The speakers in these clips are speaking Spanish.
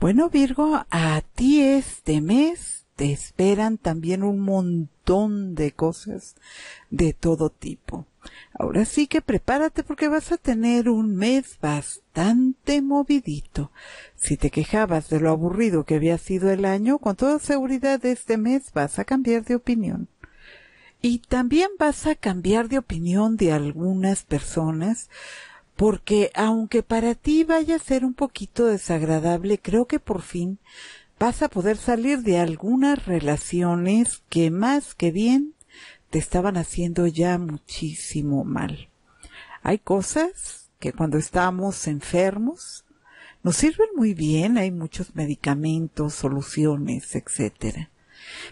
Bueno, Virgo, a ti este mes te esperan también un montón de cosas de todo tipo. Ahora sí que prepárate porque vas a tener un mes bastante movidito. Si te quejabas de lo aburrido que había sido el año, con toda seguridad este mes vas a cambiar de opinión. Y también vas a cambiar de opinión de algunas personas porque aunque para ti vaya a ser un poquito desagradable, creo que por fin vas a poder salir de algunas relaciones que más que bien te estaban haciendo ya muchísimo mal. Hay cosas que cuando estamos enfermos nos sirven muy bien, hay muchos medicamentos, soluciones, etcétera.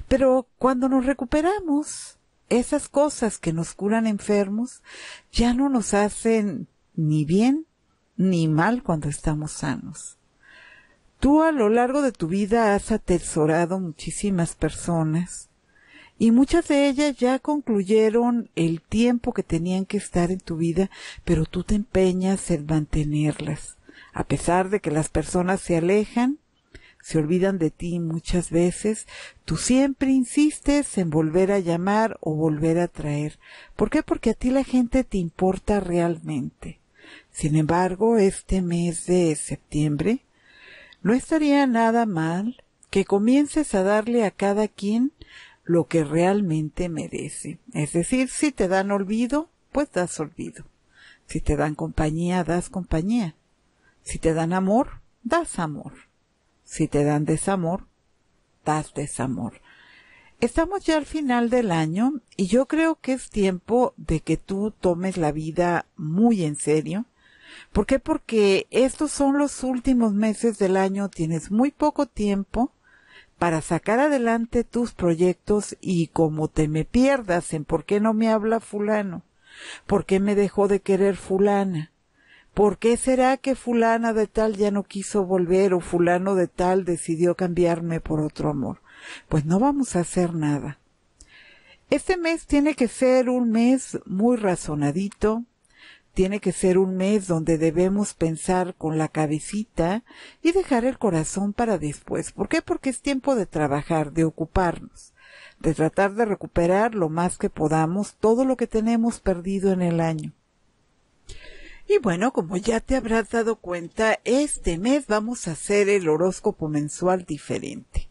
Pero cuando nos recuperamos, esas cosas que nos curan enfermos ya no nos hacen ni bien ni mal cuando estamos sanos. Tú a lo largo de tu vida has atesorado muchísimas personas y muchas de ellas ya concluyeron el tiempo que tenían que estar en tu vida, pero tú te empeñas en mantenerlas. A pesar de que las personas se alejan, se olvidan de ti muchas veces, tú siempre insistes en volver a llamar o volver a traer. ¿Por qué? Porque a ti la gente te importa realmente. Sin embargo, este mes de septiembre no estaría nada mal que comiences a darle a cada quien lo que realmente merece. Es decir, si te dan olvido, pues das olvido. Si te dan compañía, das compañía. Si te dan amor, das amor. Si te dan desamor, das desamor. Estamos ya al final del año y yo creo que es tiempo de que tú tomes la vida muy en serio, ¿Por qué? Porque estos son los últimos meses del año, tienes muy poco tiempo para sacar adelante tus proyectos y como te me pierdas en por qué no me habla fulano, por qué me dejó de querer fulana, por qué será que fulana de tal ya no quiso volver o fulano de tal decidió cambiarme por otro amor, pues no vamos a hacer nada. Este mes tiene que ser un mes muy razonadito, tiene que ser un mes donde debemos pensar con la cabecita y dejar el corazón para después. ¿Por qué? Porque es tiempo de trabajar, de ocuparnos, de tratar de recuperar lo más que podamos todo lo que tenemos perdido en el año. Y bueno, como ya te habrás dado cuenta, este mes vamos a hacer el horóscopo mensual diferente.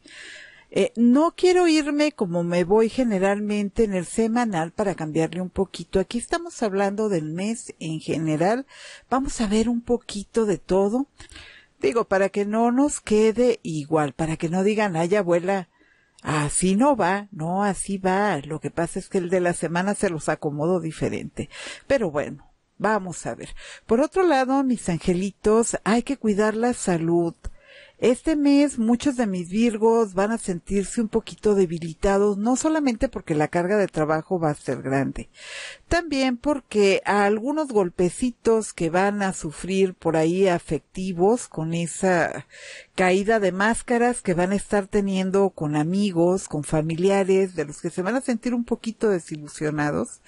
Eh, no quiero irme como me voy generalmente en el semanal para cambiarle un poquito. Aquí estamos hablando del mes en general. Vamos a ver un poquito de todo. Digo, para que no nos quede igual, para que no digan, ay abuela, así no va, no, así va. Lo que pasa es que el de la semana se los acomodo diferente. Pero bueno, vamos a ver. Por otro lado, mis angelitos, hay que cuidar la salud. Este mes muchos de mis Virgos van a sentirse un poquito debilitados, no solamente porque la carga de trabajo va a ser grande, también porque a algunos golpecitos que van a sufrir por ahí afectivos con esa caída de máscaras que van a estar teniendo con amigos, con familiares, de los que se van a sentir un poquito desilusionados,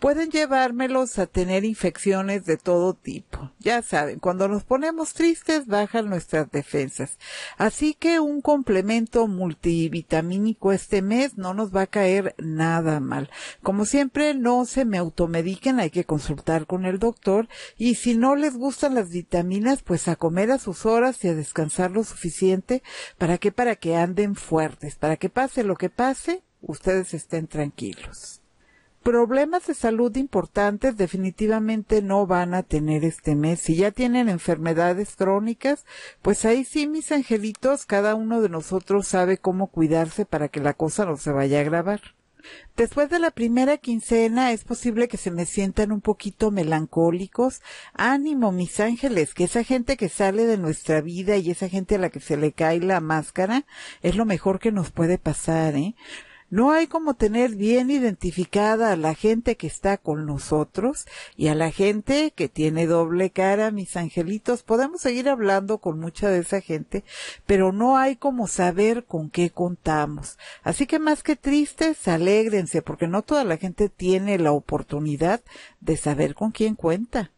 pueden llevármelos a tener infecciones de todo tipo. Ya saben, cuando nos ponemos tristes bajan nuestras defensas. Así que un complemento multivitamínico este mes no nos va a caer nada mal. Como siempre, no se me automediquen, hay que consultar con el doctor y si no les gustan las vitaminas, pues a comer a sus horas y a descansar lo suficiente para que para que anden fuertes, para que pase lo que pase, ustedes estén tranquilos problemas de salud importantes definitivamente no van a tener este mes. Si ya tienen enfermedades crónicas, pues ahí sí, mis angelitos, cada uno de nosotros sabe cómo cuidarse para que la cosa no se vaya a agravar. Después de la primera quincena es posible que se me sientan un poquito melancólicos. Ánimo, mis ángeles, que esa gente que sale de nuestra vida y esa gente a la que se le cae la máscara es lo mejor que nos puede pasar, ¿eh? No hay como tener bien identificada a la gente que está con nosotros y a la gente que tiene doble cara, mis angelitos. Podemos seguir hablando con mucha de esa gente, pero no hay como saber con qué contamos. Así que más que tristes, alégrense, porque no toda la gente tiene la oportunidad de saber con quién cuenta.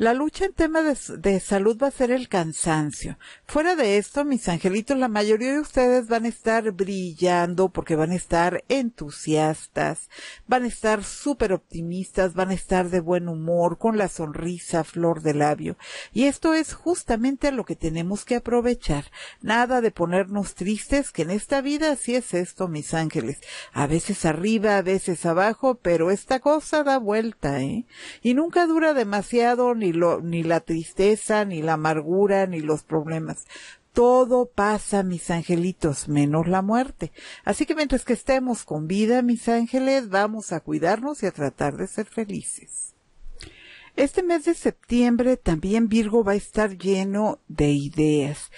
La lucha en tema de, salud va a ser el cansancio. Fuera de esto, mis angelitos, la mayoría de ustedes van a estar brillando porque van a estar entusiastas, van a estar súper optimistas, van a estar de buen humor, con la sonrisa flor de labio. Y esto es justamente lo que tenemos que aprovechar. Nada de ponernos tristes, que en esta vida así es esto, mis ángeles. A veces arriba, a veces abajo, pero esta cosa da vuelta, ¿eh? Y nunca dura demasiado ni ni la tristeza, ni la amargura, ni los problemas. Todo pasa, mis angelitos, menos la muerte. Así que mientras que estemos con vida, mis ángeles, vamos a cuidarnos y a tratar de ser felices. Este mes de septiembre también Virgo va a estar lleno de ideas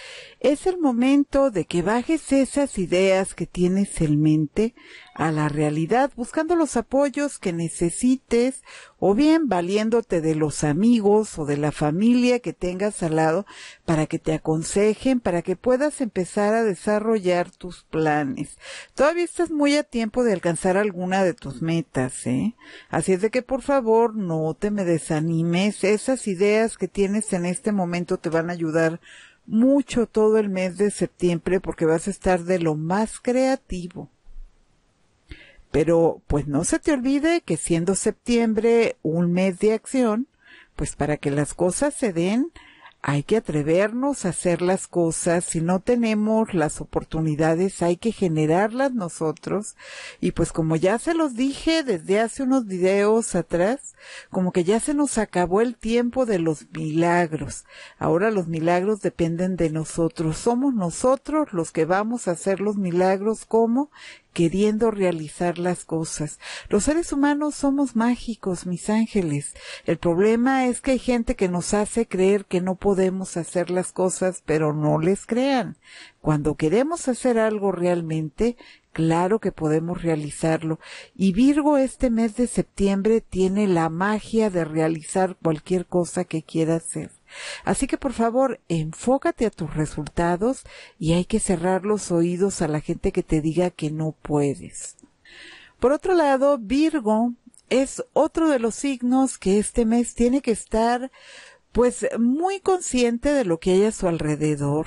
es el momento de que bajes esas ideas que tienes en mente a la realidad, buscando los apoyos que necesites o bien valiéndote de los amigos o de la familia que tengas al lado para que te aconsejen, para que puedas empezar a desarrollar tus planes. Todavía estás muy a tiempo de alcanzar alguna de tus metas, ¿eh? Así es de que por favor no te me desanimes, esas ideas que tienes en este momento te van a ayudar mucho todo el mes de septiembre porque vas a estar de lo más creativo. Pero pues no se te olvide que siendo septiembre un mes de acción, pues para que las cosas se den, hay que atrevernos a hacer las cosas. Si no tenemos las oportunidades, hay que generarlas nosotros. Y pues como ya se los dije desde hace unos videos atrás, como que ya se nos acabó el tiempo de los milagros. Ahora los milagros dependen de nosotros. Somos nosotros los que vamos a hacer los milagros como queriendo realizar las cosas. Los seres humanos somos mágicos, mis ángeles. El problema es que hay gente que nos hace creer que no podemos hacer las cosas, pero no les crean. Cuando queremos hacer algo realmente, claro que podemos realizarlo. Y Virgo este mes de septiembre tiene la magia de realizar cualquier cosa que quiera hacer. Así que por favor, enfócate a tus resultados y hay que cerrar los oídos a la gente que te diga que no puedes. Por otro lado, Virgo es otro de los signos que este mes tiene que estar pues muy consciente de lo que hay a su alrededor,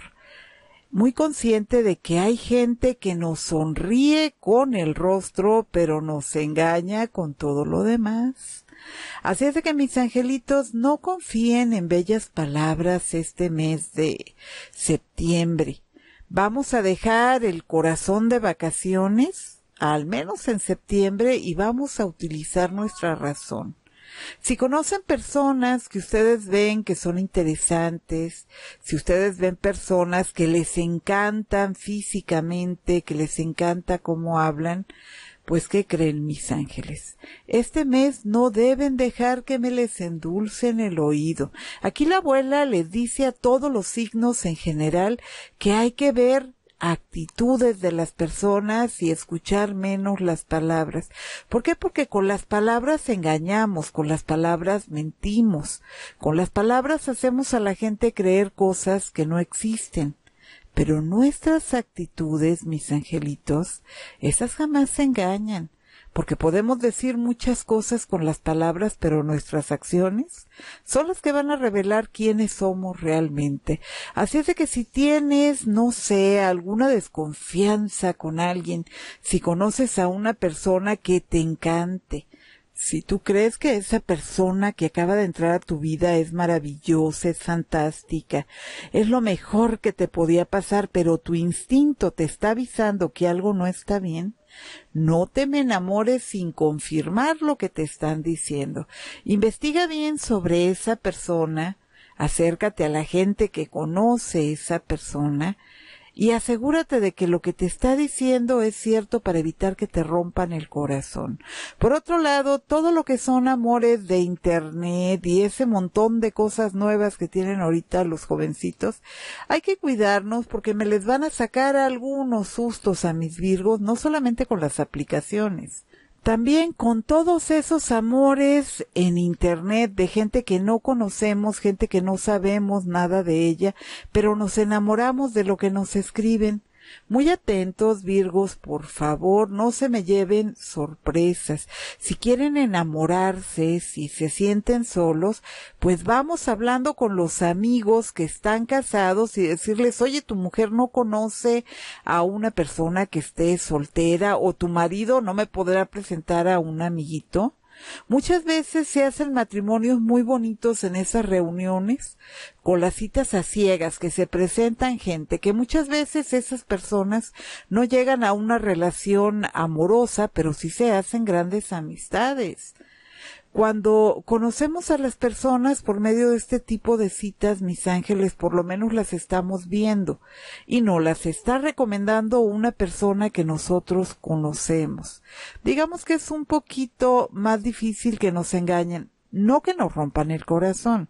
muy consciente de que hay gente que nos sonríe con el rostro, pero nos engaña con todo lo demás Así es de que mis angelitos no confíen en bellas palabras este mes de septiembre. Vamos a dejar el corazón de vacaciones, al menos en septiembre, y vamos a utilizar nuestra razón. Si conocen personas que ustedes ven que son interesantes, si ustedes ven personas que les encantan físicamente, que les encanta cómo hablan, pues qué creen mis ángeles. Este mes no deben dejar que me les endulcen el oído. Aquí la abuela les dice a todos los signos en general que hay que ver actitudes de las personas y escuchar menos las palabras. ¿Por qué? Porque con las palabras engañamos, con las palabras mentimos, con las palabras hacemos a la gente creer cosas que no existen. Pero nuestras actitudes, mis angelitos, esas jamás se engañan, porque podemos decir muchas cosas con las palabras, pero nuestras acciones son las que van a revelar quiénes somos realmente. Así es de que si tienes, no sé, alguna desconfianza con alguien, si conoces a una persona que te encante, si tú crees que esa persona que acaba de entrar a tu vida es maravillosa, es fantástica, es lo mejor que te podía pasar, pero tu instinto te está avisando que algo no está bien, no te me enamores sin confirmar lo que te están diciendo. Investiga bien sobre esa persona, acércate a la gente que conoce esa persona, y asegúrate de que lo que te está diciendo es cierto para evitar que te rompan el corazón. Por otro lado, todo lo que son amores de Internet y ese montón de cosas nuevas que tienen ahorita los jovencitos, hay que cuidarnos porque me les van a sacar algunos sustos a mis virgos, no solamente con las aplicaciones, también con todos esos amores en Internet de gente que no conocemos, gente que no sabemos nada de ella, pero nos enamoramos de lo que nos escriben muy atentos, Virgos, por favor, no se me lleven sorpresas. Si quieren enamorarse, si se sienten solos, pues vamos hablando con los amigos que están casados y decirles, oye, tu mujer no conoce a una persona que esté soltera o tu marido no me podrá presentar a un amiguito. Muchas veces se hacen matrimonios muy bonitos en esas reuniones, con las citas a ciegas que se presentan gente, que muchas veces esas personas no llegan a una relación amorosa, pero sí se hacen grandes amistades cuando conocemos a las personas por medio de este tipo de citas, mis ángeles, por lo menos las estamos viendo y no las está recomendando una persona que nosotros conocemos. Digamos que es un poquito más difícil que nos engañen, no que nos rompan el corazón,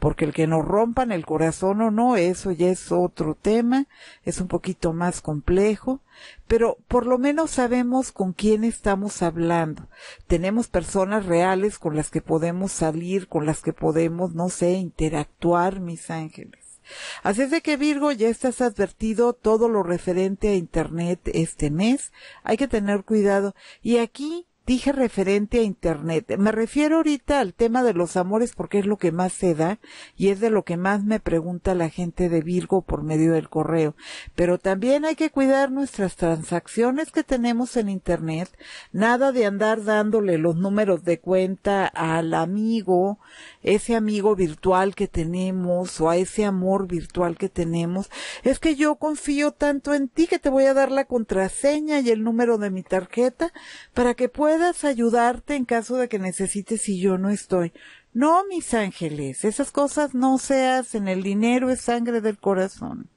porque el que nos rompan el corazón o no, eso ya es otro tema, es un poquito más complejo, pero por lo menos sabemos con quién estamos hablando. Tenemos personas reales con las que podemos salir, con las que podemos, no sé, interactuar, mis ángeles. Así es de que Virgo, ya estás advertido todo lo referente a Internet este mes. Hay que tener cuidado. Y aquí dije referente a Internet. Me refiero ahorita al tema de los amores porque es lo que más se da y es de lo que más me pregunta la gente de Virgo por medio del correo. Pero también hay que cuidar nuestras transacciones que tenemos en Internet. Nada de andar dándole los números de cuenta al amigo, ese amigo virtual que tenemos o a ese amor virtual que tenemos. Es que yo confío tanto en ti que te voy a dar la contraseña y el número de mi tarjeta para que puedas puedas ayudarte en caso de que necesites y yo no estoy. No, mis ángeles, esas cosas no se hacen, el dinero es sangre del corazón.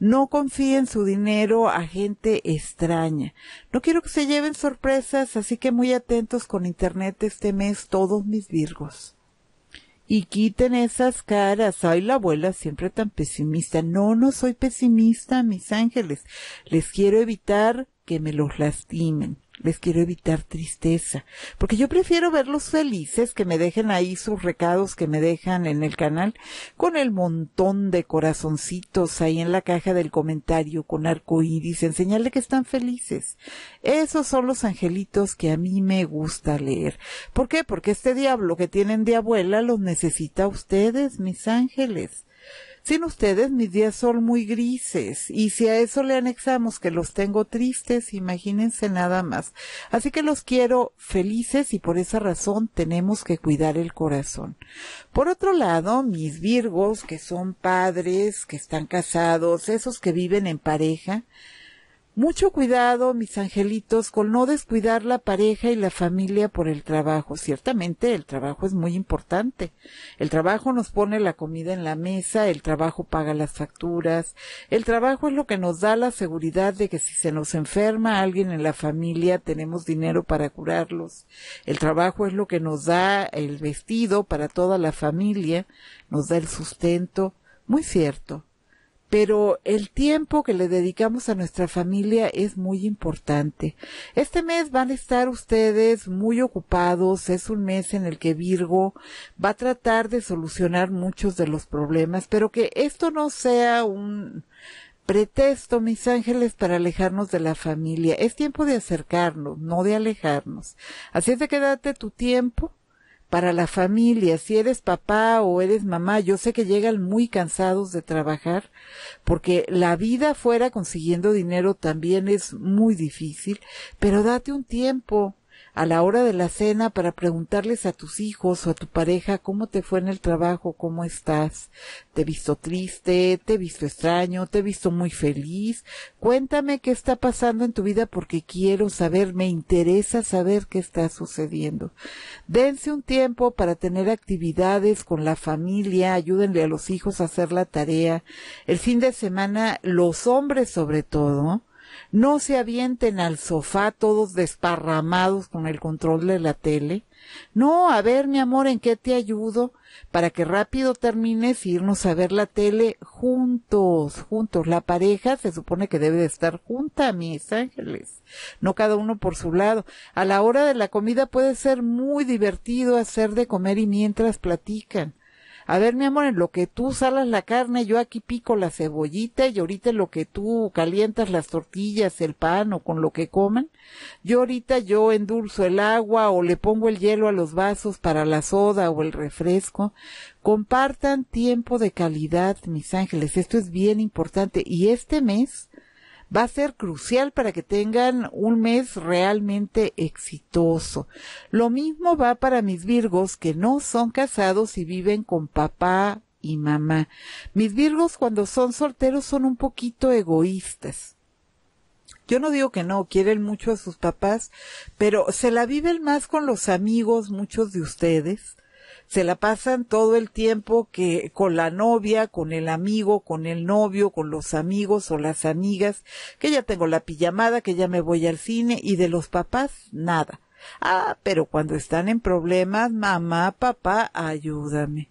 No confíen su dinero a gente extraña. No quiero que se lleven sorpresas, así que muy atentos con Internet este mes todos mis virgos. Y quiten esas caras. Ay, la abuela siempre tan pesimista. No, no soy pesimista, mis ángeles. Les quiero evitar que me los lastimen les quiero evitar tristeza, porque yo prefiero verlos felices, que me dejen ahí sus recados que me dejan en el canal, con el montón de corazoncitos ahí en la caja del comentario, con arco iris, en señal de que están felices. Esos son los angelitos que a mí me gusta leer. ¿Por qué? Porque este diablo que tienen de abuela los necesita a ustedes, mis ángeles. Sin ustedes mis días son muy grises y si a eso le anexamos que los tengo tristes, imagínense nada más. Así que los quiero felices y por esa razón tenemos que cuidar el corazón. Por otro lado, mis Virgos que son padres, que están casados, esos que viven en pareja, mucho cuidado, mis angelitos, con no descuidar la pareja y la familia por el trabajo. Ciertamente el trabajo es muy importante. El trabajo nos pone la comida en la mesa, el trabajo paga las facturas, el trabajo es lo que nos da la seguridad de que si se nos enferma alguien en la familia tenemos dinero para curarlos. El trabajo es lo que nos da el vestido para toda la familia, nos da el sustento. Muy cierto pero el tiempo que le dedicamos a nuestra familia es muy importante. Este mes van a estar ustedes muy ocupados, es un mes en el que Virgo va a tratar de solucionar muchos de los problemas, pero que esto no sea un pretexto, mis ángeles, para alejarnos de la familia. Es tiempo de acercarnos, no de alejarnos. Así es de que date tu tiempo para la familia, si eres papá o eres mamá, yo sé que llegan muy cansados de trabajar, porque la vida fuera consiguiendo dinero también es muy difícil, pero date un tiempo, a la hora de la cena para preguntarles a tus hijos o a tu pareja cómo te fue en el trabajo, cómo estás. Te he visto triste, te he visto extraño, te he visto muy feliz. Cuéntame qué está pasando en tu vida porque quiero saber, me interesa saber qué está sucediendo. Dense un tiempo para tener actividades con la familia, ayúdenle a los hijos a hacer la tarea. El fin de semana, los hombres sobre todo, no se avienten al sofá todos desparramados con el control de la tele. No, a ver, mi amor, ¿en qué te ayudo? Para que rápido termines e irnos a ver la tele juntos, juntos. La pareja se supone que debe de estar junta, mis ángeles. No cada uno por su lado. A la hora de la comida puede ser muy divertido hacer de comer y mientras platican a ver mi amor, en lo que tú salas la carne, yo aquí pico la cebollita y ahorita en lo que tú calientas las tortillas, el pan o con lo que coman, yo ahorita yo endulzo el agua o le pongo el hielo a los vasos para la soda o el refresco. Compartan tiempo de calidad, mis ángeles, esto es bien importante y este mes va a ser crucial para que tengan un mes realmente exitoso. Lo mismo va para mis Virgos que no son casados y viven con papá y mamá. Mis Virgos cuando son solteros son un poquito egoístas. Yo no digo que no, quieren mucho a sus papás, pero se la viven más con los amigos, muchos de ustedes, se la pasan todo el tiempo que con la novia, con el amigo, con el novio, con los amigos o las amigas, que ya tengo la pijamada, que ya me voy al cine y de los papás nada. Ah, pero cuando están en problemas, mamá, papá, ayúdame.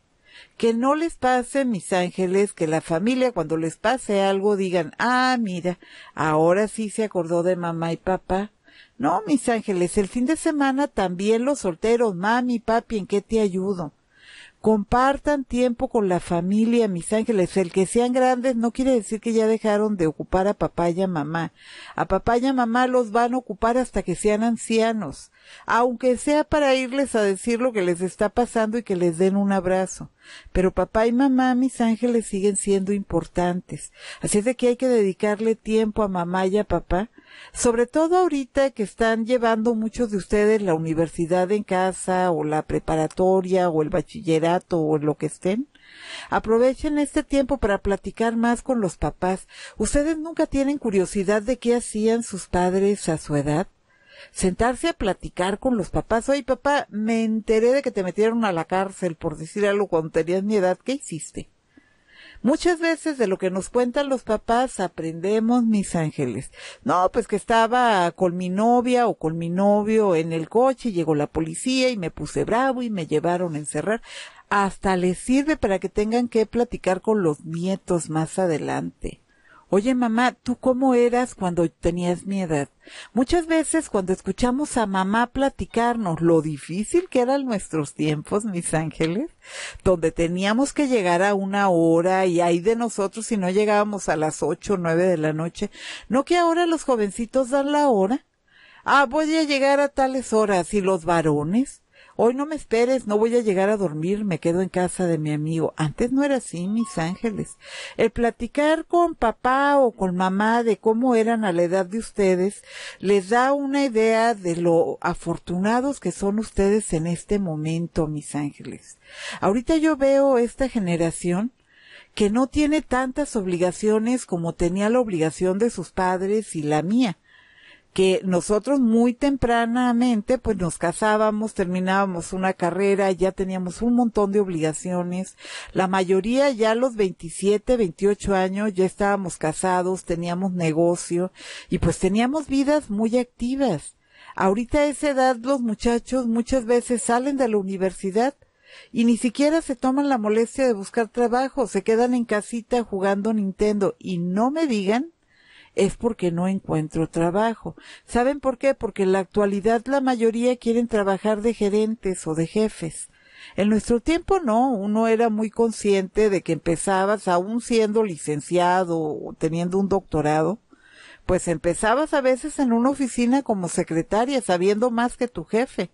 Que no les pase, mis ángeles, que la familia cuando les pase algo digan, ah, mira, ahora sí se acordó de mamá y papá. No, mis ángeles, el fin de semana también los solteros, mami, papi, ¿en qué te ayudo? Compartan tiempo con la familia, mis ángeles. El que sean grandes no quiere decir que ya dejaron de ocupar a papá y a mamá. A papá y a mamá los van a ocupar hasta que sean ancianos, aunque sea para irles a decir lo que les está pasando y que les den un abrazo. Pero papá y mamá, mis ángeles, siguen siendo importantes. Así es de que hay que dedicarle tiempo a mamá y a papá sobre todo ahorita que están llevando muchos de ustedes la universidad en casa o la preparatoria o el bachillerato o lo que estén. Aprovechen este tiempo para platicar más con los papás. ¿Ustedes nunca tienen curiosidad de qué hacían sus padres a su edad? sentarse a platicar con los papás. Oye, papá, me enteré de que te metieron a la cárcel por decir algo cuando tenías mi edad. ¿Qué hiciste? Muchas veces de lo que nos cuentan los papás aprendemos, mis ángeles. No, pues que estaba con mi novia o con mi novio en el coche, llegó la policía y me puse bravo y me llevaron a encerrar. Hasta les sirve para que tengan que platicar con los nietos más adelante oye mamá, ¿tú cómo eras cuando tenías mi edad? Muchas veces cuando escuchamos a mamá platicarnos lo difícil que eran nuestros tiempos, mis ángeles, donde teníamos que llegar a una hora y ahí de nosotros si no llegábamos a las ocho o nueve de la noche, no que ahora los jovencitos dan la hora. Ah, voy a llegar a tales horas y los varones Hoy no me esperes, no voy a llegar a dormir, me quedo en casa de mi amigo. Antes no era así, mis ángeles. El platicar con papá o con mamá de cómo eran a la edad de ustedes les da una idea de lo afortunados que son ustedes en este momento, mis ángeles. Ahorita yo veo esta generación que no tiene tantas obligaciones como tenía la obligación de sus padres y la mía que nosotros muy tempranamente pues nos casábamos, terminábamos una carrera, ya teníamos un montón de obligaciones. La mayoría ya a los 27, 28 años ya estábamos casados, teníamos negocio y pues teníamos vidas muy activas. Ahorita a esa edad los muchachos muchas veces salen de la universidad y ni siquiera se toman la molestia de buscar trabajo, se quedan en casita jugando Nintendo y no me digan es porque no encuentro trabajo. ¿Saben por qué? Porque en la actualidad la mayoría quieren trabajar de gerentes o de jefes. En nuestro tiempo no, uno era muy consciente de que empezabas, aún siendo licenciado o teniendo un doctorado, pues empezabas a veces en una oficina como secretaria, sabiendo más que tu jefe.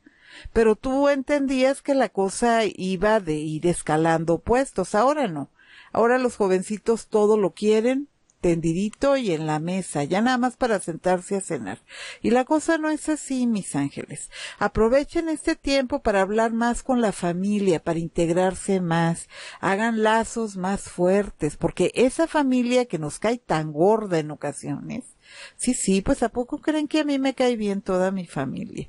Pero tú entendías que la cosa iba de ir escalando puestos, ahora no. Ahora los jovencitos todo lo quieren, tendidito y en la mesa, ya nada más para sentarse a cenar. Y la cosa no es así, mis ángeles. Aprovechen este tiempo para hablar más con la familia, para integrarse más, hagan lazos más fuertes, porque esa familia que nos cae tan gorda en ocasiones, Sí, sí, pues ¿a poco creen que a mí me cae bien toda mi familia?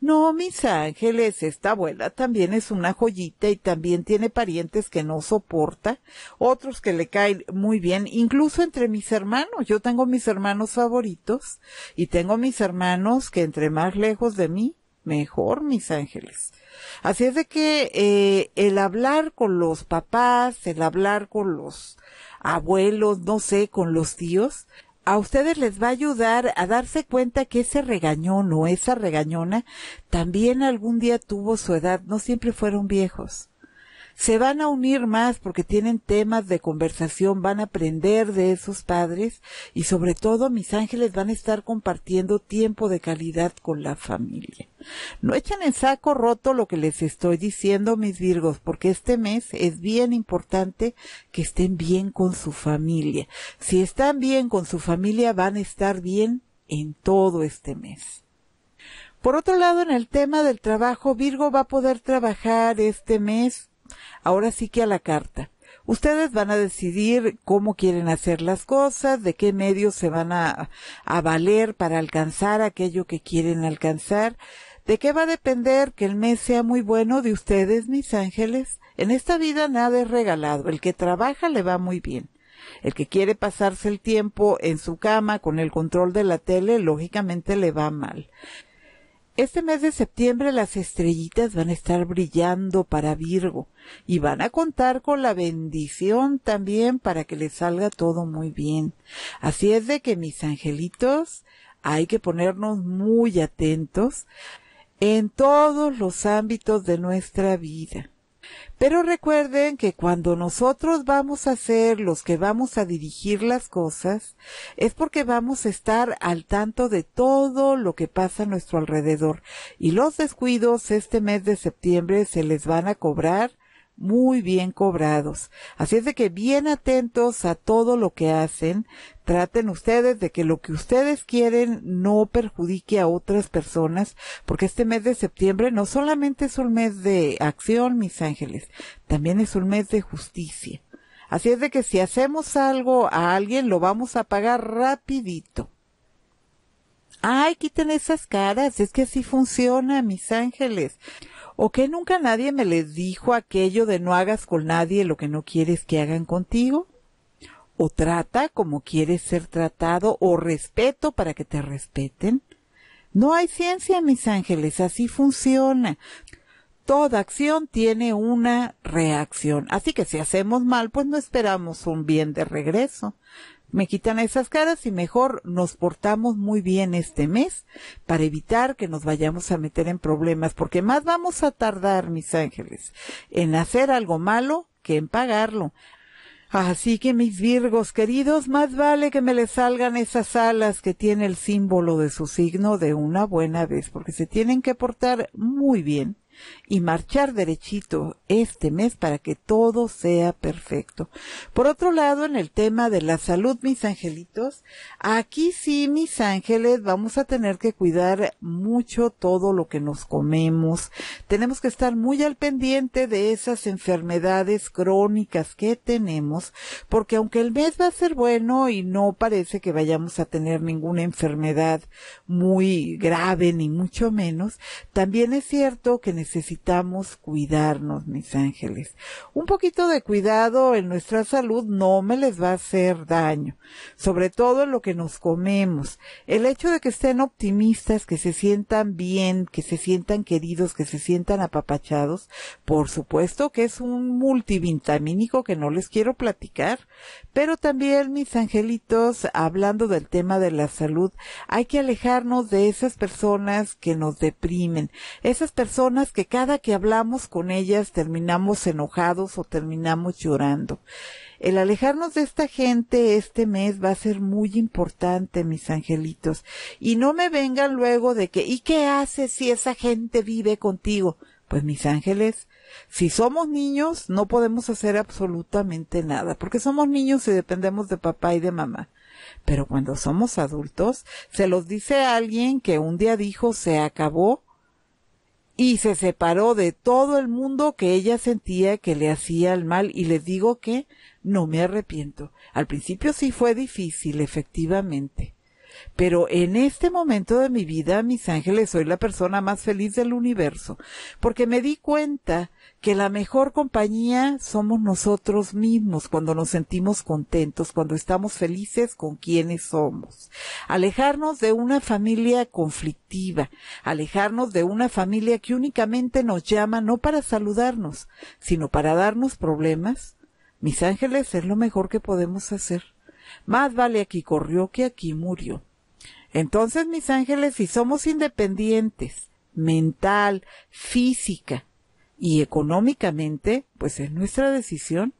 No, mis ángeles, esta abuela también es una joyita y también tiene parientes que no soporta, otros que le caen muy bien, incluso entre mis hermanos. Yo tengo mis hermanos favoritos y tengo mis hermanos que entre más lejos de mí, mejor, mis ángeles. Así es de que eh, el hablar con los papás, el hablar con los abuelos, no sé, con los tíos, a ustedes les va a ayudar a darse cuenta que ese regañón o esa regañona también algún día tuvo su edad, no siempre fueron viejos se van a unir más porque tienen temas de conversación, van a aprender de esos padres y sobre todo mis ángeles van a estar compartiendo tiempo de calidad con la familia. No echen en saco roto lo que les estoy diciendo, mis Virgos, porque este mes es bien importante que estén bien con su familia. Si están bien con su familia, van a estar bien en todo este mes. Por otro lado, en el tema del trabajo, Virgo va a poder trabajar este mes ahora sí que a la carta. Ustedes van a decidir cómo quieren hacer las cosas, de qué medios se van a, valer para alcanzar aquello que quieren alcanzar. ¿De qué va a depender que el mes sea muy bueno de ustedes, mis ángeles? En esta vida nada es regalado. El que trabaja le va muy bien. El que quiere pasarse el tiempo en su cama con el control de la tele, lógicamente le va mal. Este mes de septiembre las estrellitas van a estar brillando para Virgo y van a contar con la bendición también para que les salga todo muy bien. Así es de que mis angelitos hay que ponernos muy atentos en todos los ámbitos de nuestra vida. Pero recuerden que cuando nosotros vamos a ser los que vamos a dirigir las cosas, es porque vamos a estar al tanto de todo lo que pasa a nuestro alrededor. Y los descuidos este mes de septiembre se les van a cobrar muy bien cobrados. Así es de que bien atentos a todo lo que hacen, traten ustedes de que lo que ustedes quieren no perjudique a otras personas, porque este mes de septiembre no solamente es un mes de acción, mis ángeles, también es un mes de justicia. Así es de que si hacemos algo a alguien, lo vamos a pagar rapidito. Ay, quiten esas caras, es que así funciona, mis ángeles. ¿O que nunca nadie me les dijo aquello de no hagas con nadie lo que no quieres que hagan contigo? ¿O trata como quieres ser tratado? ¿O respeto para que te respeten? No hay ciencia, mis ángeles, así funciona. Toda acción tiene una reacción. Así que si hacemos mal, pues no esperamos un bien de regreso me quitan esas caras y mejor nos portamos muy bien este mes para evitar que nos vayamos a meter en problemas, porque más vamos a tardar, mis ángeles, en hacer algo malo que en pagarlo. Así que mis virgos queridos, más vale que me les salgan esas alas que tiene el símbolo de su signo de una buena vez, porque se tienen que portar muy bien y marchar derechito este mes para que todo sea perfecto. Por otro lado, en el tema de la salud, mis angelitos, aquí sí, mis ángeles, vamos a tener que cuidar mucho todo lo que nos comemos. Tenemos que estar muy al pendiente de esas enfermedades crónicas que tenemos, porque aunque el mes va a ser bueno y no parece que vayamos a tener ninguna enfermedad muy grave, ni mucho menos, también es cierto que necesitamos cuidarnos, mis ángeles. Un poquito de cuidado en nuestra salud no me les va a hacer daño, sobre todo en lo que nos comemos. El hecho de que estén optimistas, que se sientan bien, que se sientan queridos, que se sientan apapachados, por supuesto que es un multivitamínico que no les quiero platicar, pero también, mis angelitos, hablando del tema de la salud, hay que alejarnos de esas personas que nos deprimen, esas personas que cada que hablamos con ellas terminamos enojados o terminamos llorando. El alejarnos de esta gente este mes va a ser muy importante, mis angelitos. Y no me vengan luego de que, ¿y qué haces si esa gente vive contigo? Pues mis ángeles, si somos niños no podemos hacer absolutamente nada, porque somos niños y dependemos de papá y de mamá. Pero cuando somos adultos, se los dice a alguien que un día dijo se acabó y se separó de todo el mundo que ella sentía que le hacía el mal y les digo que no me arrepiento. Al principio sí fue difícil, efectivamente, pero en este momento de mi vida, mis ángeles, soy la persona más feliz del universo, porque me di cuenta que la mejor compañía somos nosotros mismos cuando nos sentimos contentos, cuando estamos felices con quienes somos. Alejarnos de una familia conflictiva, alejarnos de una familia que únicamente nos llama no para saludarnos, sino para darnos problemas, mis ángeles es lo mejor que podemos hacer más vale aquí corrió que aquí murió. Entonces, mis ángeles, si somos independientes, mental, física y económicamente, pues es nuestra decisión.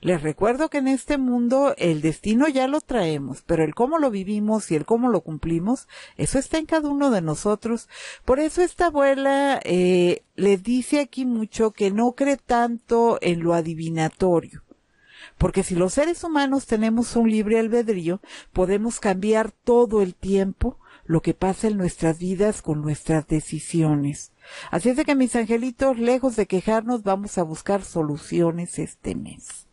Les recuerdo que en este mundo el destino ya lo traemos, pero el cómo lo vivimos y el cómo lo cumplimos, eso está en cada uno de nosotros. Por eso esta abuela eh, les dice aquí mucho que no cree tanto en lo adivinatorio. Porque si los seres humanos tenemos un libre albedrío, podemos cambiar todo el tiempo lo que pasa en nuestras vidas con nuestras decisiones. Así es de que mis angelitos, lejos de quejarnos, vamos a buscar soluciones este mes.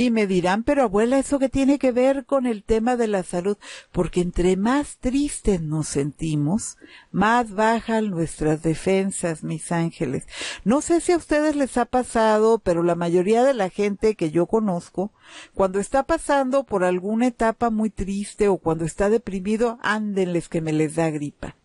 Y me dirán, pero abuela, ¿eso qué tiene que ver con el tema de la salud? Porque entre más tristes nos sentimos, más bajan nuestras defensas, mis ángeles. No sé si a ustedes les ha pasado, pero la mayoría de la gente que yo conozco, cuando está pasando por alguna etapa muy triste o cuando está deprimido, ándenles que me les da gripa.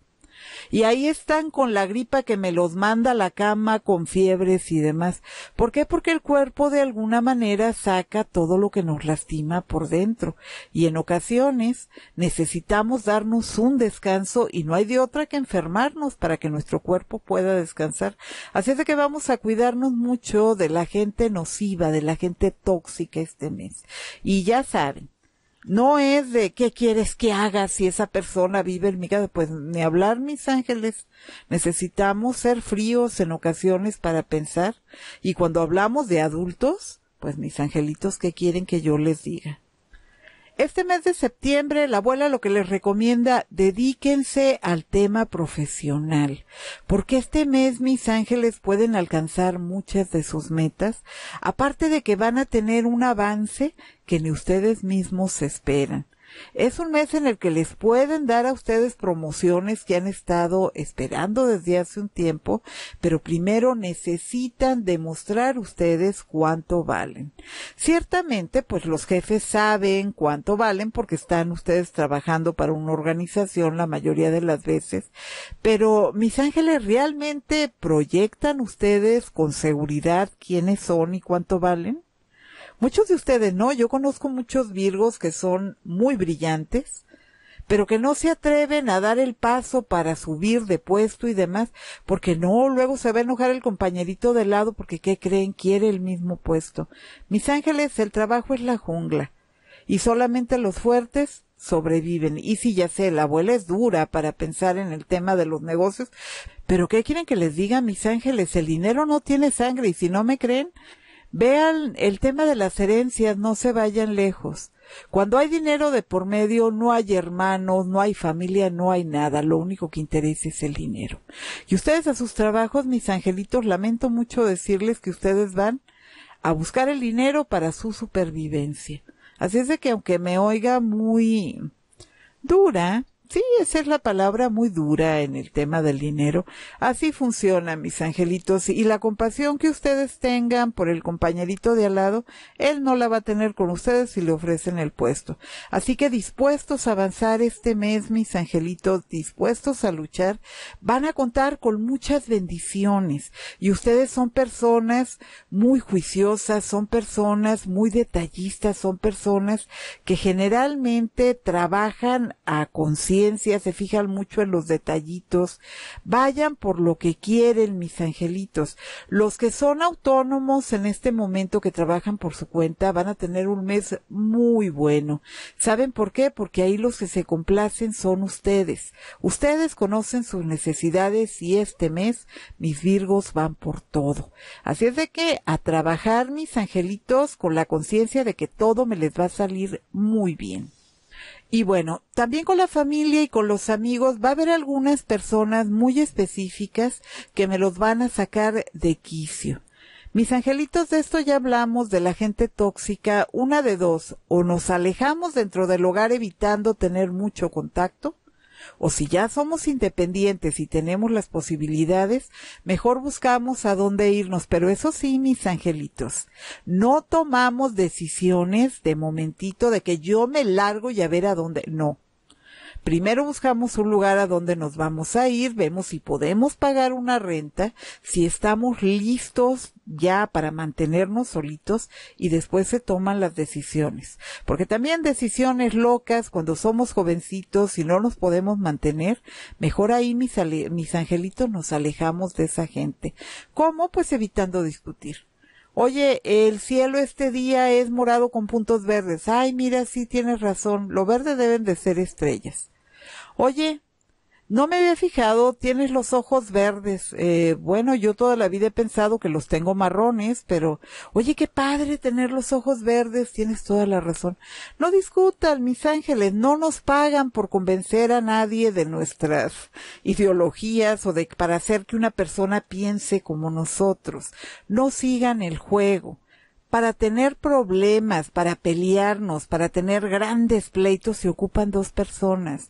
Y ahí están con la gripa que me los manda la cama, con fiebres y demás. ¿Por qué? Porque el cuerpo de alguna manera saca todo lo que nos lastima por dentro. Y en ocasiones necesitamos darnos un descanso y no hay de otra que enfermarnos para que nuestro cuerpo pueda descansar. Así es de que vamos a cuidarnos mucho de la gente nociva, de la gente tóxica este mes. Y ya saben, no es de qué quieres que haga si esa persona vive en mi casa. Pues ni hablar, mis ángeles. Necesitamos ser fríos en ocasiones para pensar. Y cuando hablamos de adultos, pues mis angelitos, ¿qué quieren que yo les diga? Este mes de septiembre, la abuela lo que les recomienda, dedíquense al tema profesional, porque este mes mis ángeles pueden alcanzar muchas de sus metas, aparte de que van a tener un avance que ni ustedes mismos esperan. Es un mes en el que les pueden dar a ustedes promociones que han estado esperando desde hace un tiempo, pero primero necesitan demostrar ustedes cuánto valen. Ciertamente, pues los jefes saben cuánto valen porque están ustedes trabajando para una organización la mayoría de las veces, pero mis ángeles realmente proyectan ustedes con seguridad quiénes son y cuánto valen. Muchos de ustedes no, yo conozco muchos Virgos que son muy brillantes, pero que no se atreven a dar el paso para subir de puesto y demás, porque no, luego se va a enojar el compañerito de lado porque, ¿qué creen? Quiere el mismo puesto. Mis ángeles, el trabajo es la jungla y solamente los fuertes sobreviven. Y sí, ya sé, la abuela es dura para pensar en el tema de los negocios, pero ¿qué quieren que les diga, mis ángeles? El dinero no tiene sangre y si no me creen, Vean el tema de las herencias, no se vayan lejos. Cuando hay dinero de por medio, no hay hermanos, no hay familia, no hay nada. Lo único que interesa es el dinero. Y ustedes a sus trabajos, mis angelitos, lamento mucho decirles que ustedes van a buscar el dinero para su supervivencia. Así es de que aunque me oiga muy dura, Sí, esa es la palabra muy dura en el tema del dinero. Así funciona, mis angelitos, y la compasión que ustedes tengan por el compañerito de al lado, él no la va a tener con ustedes si le ofrecen el puesto. Así que dispuestos a avanzar este mes, mis angelitos, dispuestos a luchar, van a contar con muchas bendiciones. Y ustedes son personas muy juiciosas, son personas muy detallistas, son personas que generalmente trabajan a conciencia se fijan mucho en los detallitos. Vayan por lo que quieren, mis angelitos. Los que son autónomos en este momento que trabajan por su cuenta van a tener un mes muy bueno. ¿Saben por qué? Porque ahí los que se complacen son ustedes. Ustedes conocen sus necesidades y este mes mis Virgos van por todo. Así es de que a trabajar mis angelitos con la conciencia de que todo me les va a salir muy bien. Y bueno, también con la familia y con los amigos va a haber algunas personas muy específicas que me los van a sacar de quicio. Mis angelitos, de esto ya hablamos, de la gente tóxica, una de dos, o nos alejamos dentro del hogar evitando tener mucho contacto, o si ya somos independientes y tenemos las posibilidades, mejor buscamos a dónde irnos. Pero eso sí, mis angelitos, no tomamos decisiones de momentito de que yo me largo y a ver a dónde. No. Primero buscamos un lugar a donde nos vamos a ir, vemos si podemos pagar una renta, si estamos listos ya para mantenernos solitos y después se toman las decisiones. Porque también decisiones locas cuando somos jovencitos y no nos podemos mantener, mejor ahí mis, angelitos nos alejamos de esa gente. ¿Cómo? Pues evitando discutir. Oye, el cielo este día es morado con puntos verdes. Ay, mira, sí tienes razón. Lo verde deben de ser estrellas. Oye, no me había fijado, tienes los ojos verdes. Eh, bueno, yo toda la vida he pensado que los tengo marrones, pero oye, qué padre tener los ojos verdes, tienes toda la razón. No discutan, mis ángeles, no nos pagan por convencer a nadie de nuestras ideologías o de para hacer que una persona piense como nosotros. No sigan el juego para tener problemas, para pelearnos, para tener grandes pleitos se ocupan dos personas.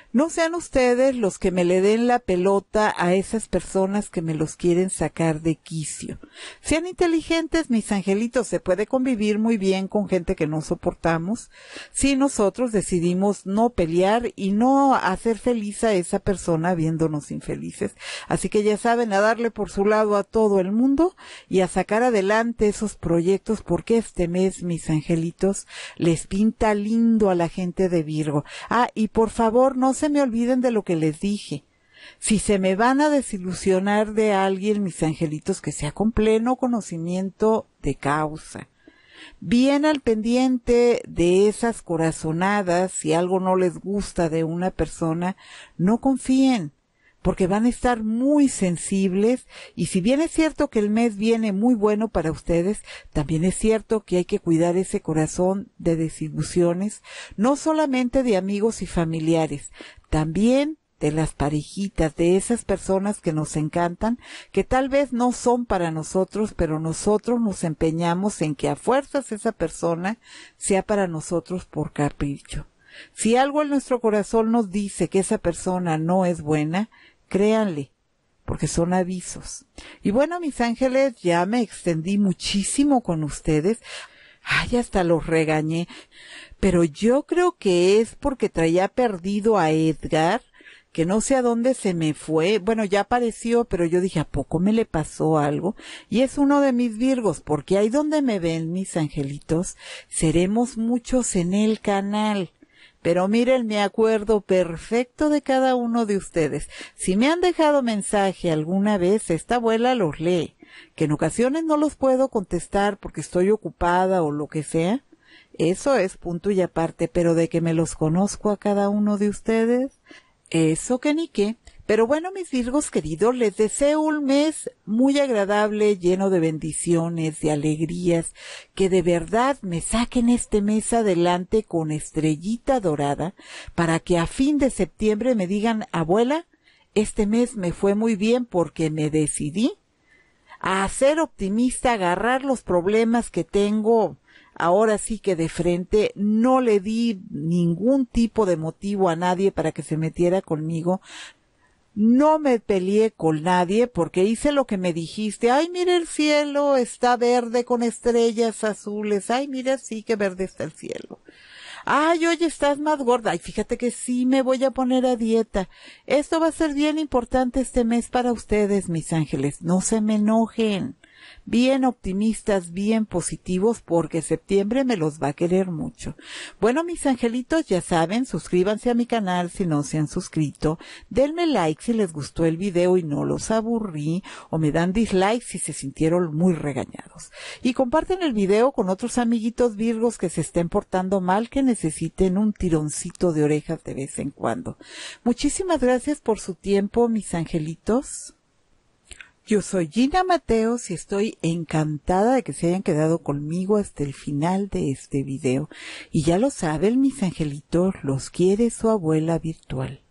No sean ustedes los que me le den la pelota a esas personas que me los quieren sacar de quicio. Sean inteligentes, mis angelitos, se puede convivir muy bien con gente que no soportamos si nosotros decidimos no pelear y no hacer feliz a esa persona viéndonos infelices. Así que ya saben, a darle por su lado a todo el mundo y a sacar adelante esos proyectos porque este mes, mis angelitos, les pinta lindo a la gente de Virgo. Ah, y por favor, no se me olviden de lo que les dije. Si se me van a desilusionar de alguien, mis angelitos, que sea con pleno conocimiento de causa. Bien al pendiente de esas corazonadas, si algo no les gusta de una persona, no confíen porque van a estar muy sensibles y si bien es cierto que el mes viene muy bueno para ustedes, también es cierto que hay que cuidar ese corazón de desilusiones, no solamente de amigos y familiares, también de las parejitas, de esas personas que nos encantan, que tal vez no son para nosotros, pero nosotros nos empeñamos en que a fuerzas esa persona sea para nosotros por capricho. Si algo en nuestro corazón nos dice que esa persona no es buena, Créanle, porque son avisos. Y bueno, mis ángeles, ya me extendí muchísimo con ustedes. Ay, hasta los regañé. Pero yo creo que es porque traía perdido a Edgar, que no sé a dónde se me fue. Bueno, ya apareció, pero yo dije, ¿a poco me le pasó algo? Y es uno de mis virgos, porque ahí donde me ven mis angelitos, seremos muchos en el canal. Pero miren, me acuerdo perfecto de cada uno de ustedes. Si me han dejado mensaje alguna vez, esta abuela los lee, que en ocasiones no los puedo contestar porque estoy ocupada o lo que sea. Eso es punto y aparte, pero de que me los conozco a cada uno de ustedes, eso que ni qué. Pero bueno, mis Virgos queridos, les deseo un mes muy agradable, lleno de bendiciones, de alegrías, que de verdad me saquen este mes adelante con estrellita dorada, para que a fin de septiembre me digan, abuela, este mes me fue muy bien porque me decidí a ser optimista, agarrar los problemas que tengo ahora sí que de frente no le di ningún tipo de motivo a nadie para que se metiera conmigo, no me peleé con nadie porque hice lo que me dijiste. Ay, mira el cielo, está verde con estrellas azules. Ay, mira, sí que verde está el cielo. Ay, hoy estás más gorda. Ay, fíjate que sí me voy a poner a dieta. Esto va a ser bien importante este mes para ustedes, mis ángeles. No se me enojen bien optimistas, bien positivos, porque septiembre me los va a querer mucho. Bueno, mis angelitos, ya saben, suscríbanse a mi canal si no se han suscrito, denme like si les gustó el video y no los aburrí, o me dan dislike si se sintieron muy regañados. Y comparten el video con otros amiguitos virgos que se estén portando mal, que necesiten un tironcito de orejas de vez en cuando. Muchísimas gracias por su tiempo, mis angelitos. Yo soy Gina Mateos y estoy encantada de que se hayan quedado conmigo hasta el final de este video. Y ya lo sabe mis angelitos, los quiere su abuela virtual.